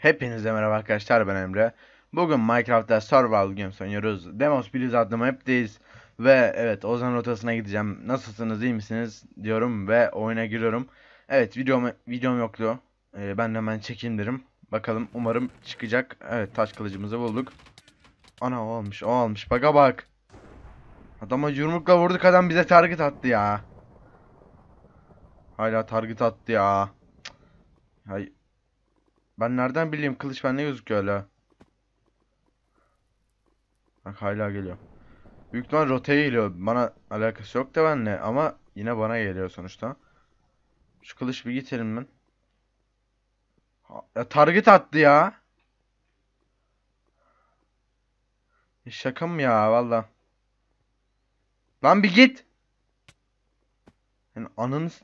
Hepinize merhaba arkadaşlar ben Emre. Bugün Minecraft'ta Survival Games oynuyoruz. Demos Biliz adlı map'teyiz. Ve evet Ozan rotasına gideceğim. Nasılsınız iyi misiniz diyorum ve oyuna giriyorum. Evet videom, videom yoktu. Ee, ben de hemen çekeyim derim. Bakalım umarım çıkacak. Evet taş kılıcımızı bulduk. Ana o almış o almış baka bak. Adama yumrukla vurduk adam bize target attı ya. Hala target attı ya. Hay ben nereden bileyim kılıç bende gözüküyor hala. Bak hala geliyor. Büyük ihtimal rotaya geliyor. Bana alakası yok da benle ama yine bana geliyor sonuçta. Şu kılıç bir gitelim ben. Ya target attı ya. E şaka mı ya valla. Lan bir git. Yani anınız.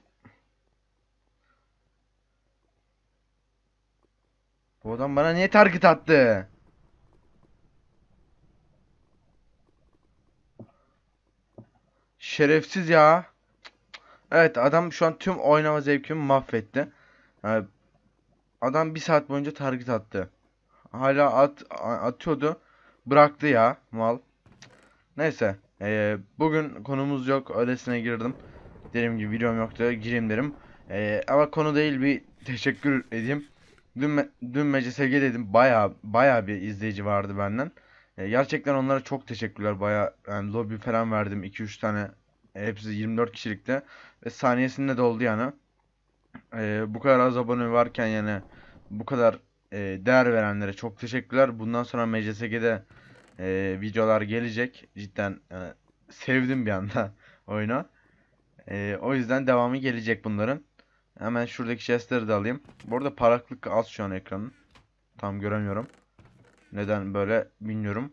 Bu adam bana niye target attı? Şerefsiz ya. Evet adam şu an tüm oynama zevkimi mahvetti. adam bir saat boyunca target attı. Hala at atıyordu. Bıraktı ya mal. Neyse. Ee, bugün konumuz yok. Öylesine girdim. Dediğim gibi videom yoktu. Gireyim derim. Ee, ama konu değil bir teşekkür edeyim. Dün, dün Meclis'e dedim baya baya bir izleyici vardı benden. E, gerçekten onlara çok teşekkürler. Baya yani lobi falan verdim 2-3 tane. Hepsi 24 kişilikte. Ve saniyesinde doldu yani. E, bu kadar az abone varken yani bu kadar e, değer verenlere çok teşekkürler. Bundan sonra MCSG'de e, videolar gelecek. Cidden e, sevdim bir anda oyunu. E, o yüzden devamı gelecek bunların. Hemen şuradaki chestleri de alayım. Burada paraklık az şu an ekranın. Tam göremiyorum. Neden böyle bilmiyorum.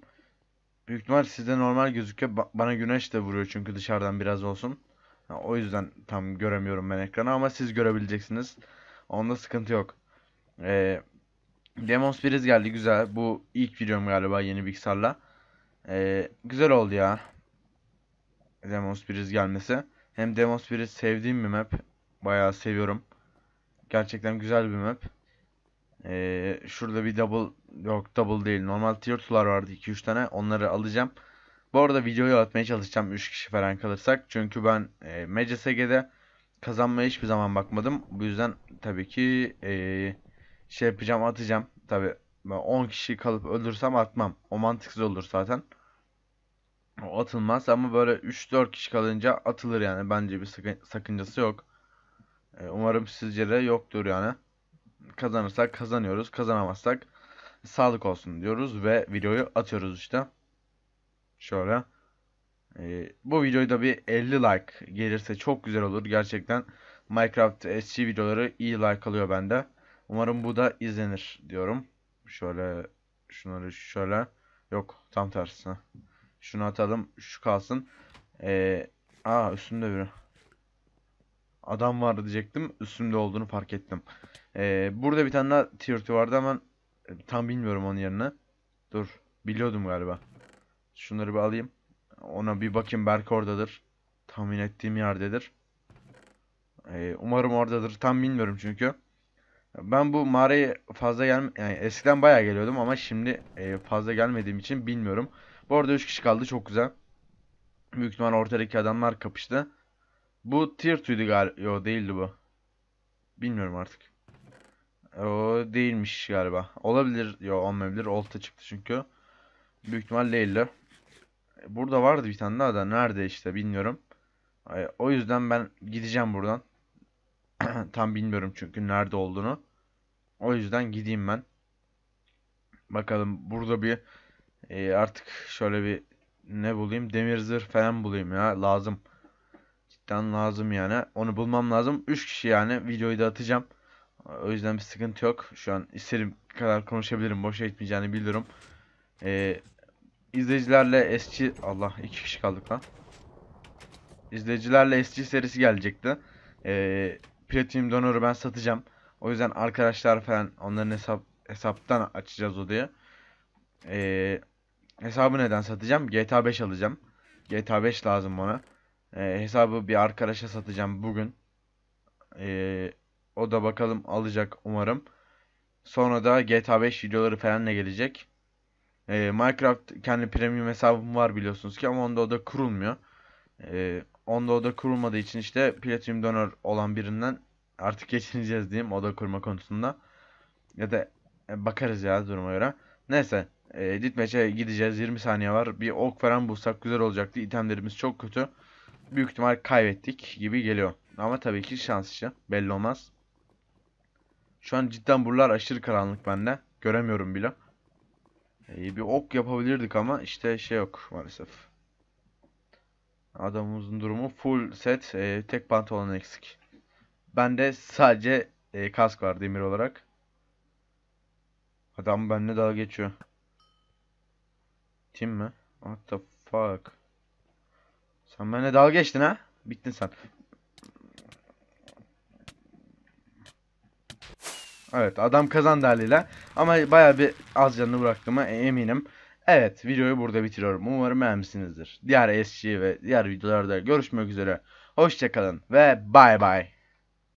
Büyük ihtimal sizde normal gözüküyor. Ba bana güneş de vuruyor çünkü dışarıdan biraz olsun. Ha, o yüzden tam göremiyorum ben ekranı ama siz görebileceksiniz. Onda sıkıntı yok. Ee, Demon Spirits geldi güzel. Bu ilk videom galiba yeni bilgisayarla. Ee, güzel oldu ya. Demon Spirits gelmesi. Hem Demon Spirits sevdiğim bir map. Bayağı seviyorum. Gerçekten güzel bir map. Ee, şurada bir double yok double değil. Normal tier 2'lar vardı 2-3 tane. Onları alacağım. Bu arada videoyu atmaya çalışacağım 3 kişi falan kalırsak. Çünkü ben e, MCSG'de kazanmaya hiçbir zaman bakmadım. Bu yüzden tabii ki e, şey yapacağım atacağım. Tabii 10 kişi kalıp öldürsem atmam. O mantıksız olur zaten. O atılmaz ama böyle 3-4 kişi kalınca atılır yani. Bence bir sakın sakıncası yok. E, umarım sizce de yoktur yani. Kazanırsak kazanıyoruz. Kazanamazsak sağlık olsun diyoruz ve videoyu atıyoruz işte. Şöyle. Ee, bu videoyu da bir 50 like gelirse çok güzel olur. Gerçekten Minecraft SC videoları iyi like alıyor bende. Umarım bu da izlenir diyorum. Şöyle şunları şöyle. Yok tam tersine. Şunu atalım. Şu kalsın. Ee, aa üstünde biri adam var diyecektim. Üstümde olduğunu fark ettim. Ee, burada bir tane daha tier vardı ama e, tam bilmiyorum onun yerine. Dur. Biliyordum galiba. Şunları bir alayım. Ona bir bakayım. Belki oradadır. Tahmin ettiğim yerdedir. Ee, umarım oradadır. Tam bilmiyorum çünkü. Ben bu mağaraya fazla gel yani eskiden bayağı geliyordum ama şimdi e, fazla gelmediğim için bilmiyorum. Bu arada 3 kişi kaldı çok güzel. Büyük ihtimal ortadaki adamlar kapıştı. Bu tier 2'ydi galiba. Yo değildi bu. Bilmiyorum artık. O değilmiş galiba. Olabilir. Yo olmayabilir. Olta çıktı çünkü. Büyük ihtimal değildi. Burada vardı bir tane daha da. Nerede işte bilmiyorum. O yüzden ben gideceğim buradan. Tam bilmiyorum çünkü nerede olduğunu. O yüzden gideyim ben. Bakalım burada bir e, artık şöyle bir ne bulayım? Demir zırh falan bulayım ya lazım gerçekten lazım yani. Onu bulmam lazım. 3 kişi yani videoyu da atacağım. O yüzden bir sıkıntı yok. Şu an isterim kadar konuşabilirim. boş etmeyeceğini biliyorum. Ee, izleyicilerle eski... Allah 2 kişi kaldık lan. İzleyicilerle eski serisi gelecekti. Ee, Platinum Donor'u ben satacağım. O yüzden arkadaşlar falan onların hesap hesaptan açacağız odayı. Ee, hesabı neden satacağım? GTA 5 alacağım. GTA 5 lazım bana. E, hesabı bir arkadaşa satacağım bugün. E, o da bakalım alacak umarım. Sonra da GTA 5 videoları falan ne gelecek. E, Minecraft kendi premium hesabım var biliyorsunuz ki ama onda o da kurulmuyor. E, onda o da kurulmadığı için işte platinum donör olan birinden artık geçineceğiz diyeyim oda kurma konusunda. Ya da e, bakarız ya duruma göre. Neyse e, Ditmeç'e gideceğiz 20 saniye var. Bir ok falan bulsak güzel olacaktı. İtemlerimiz çok kötü büyük ihtimal kaybettik gibi geliyor. Ama tabii ki şanslıca. Belli olmaz. Şu an cidden buralar aşırı karanlık bende. Göremiyorum bile. İyi bir ok yapabilirdik ama işte şey yok maalesef. Adamımızın durumu full set. E, tek pantolon eksik. Bende sadece e, kask var demir olarak. Adam benimle dalga geçiyor. Tim mi? What the fuck? Sen benimle dalga geçtin ha? Bittin sen. Evet adam kazandı haliyle. Ama baya bir az canını bıraktığıma e, eminim. Evet videoyu burada bitiriyorum. Umarım beğenmişsinizdir. Diğer SG ve diğer videolarda görüşmek üzere. Hoşçakalın ve bay bay.